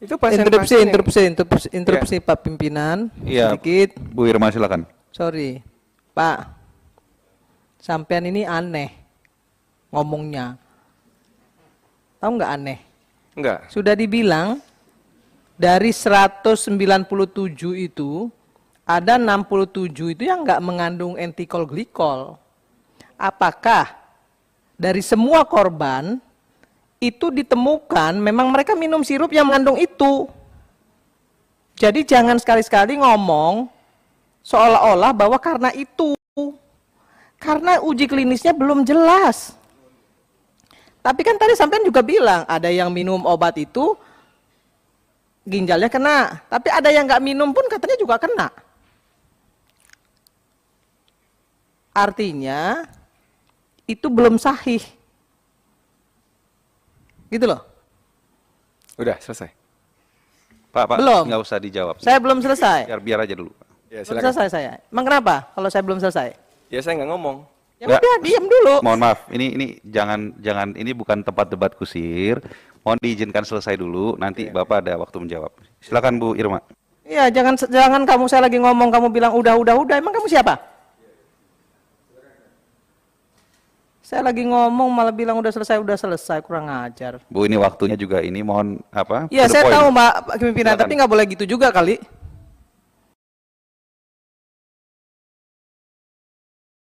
Itu pasien interupsi, pasien interupsi, yang... interupsi, interupsi, ya. Pak pimpinan. Iya. Sedikit. Bu Irma silakan. Sorry, Pak. Sampean ini aneh ngomongnya. Tahu nggak aneh? nggak Sudah dibilang dari 197 itu ada 67 itu yang nggak mengandung entikol glikol. Apakah dari semua korban itu ditemukan memang mereka minum sirup yang mengandung itu. Jadi jangan sekali-sekali ngomong seolah-olah bahwa karena itu. Karena uji klinisnya belum jelas. Tapi kan tadi sampean juga bilang ada yang minum obat itu ginjalnya kena, tapi ada yang nggak minum pun katanya juga kena. Artinya itu belum sahih Gitu loh. Udah selesai. Pak, Pak, belum. nggak usah dijawab. Saya belum selesai. Biar, biar aja dulu. Ya, belum selesai saya. Emang kenapa kalau saya belum selesai? Ya saya nggak ngomong. Ya diam dulu. Mohon maaf, ini ini jangan jangan ini bukan tempat debat kusir. Mohon diizinkan selesai dulu, nanti ya. Bapak ada waktu menjawab. Silakan Bu Irma. Iya, jangan jangan kamu saya lagi ngomong kamu bilang udah udah udah. Emang kamu siapa? Saya lagi ngomong malah bilang udah selesai, udah selesai, kurang ajar. Bu, ini waktunya juga ini mohon apa? Ya saya point. tahu Mbak pimpinan, Silakan. tapi nggak boleh gitu juga kali.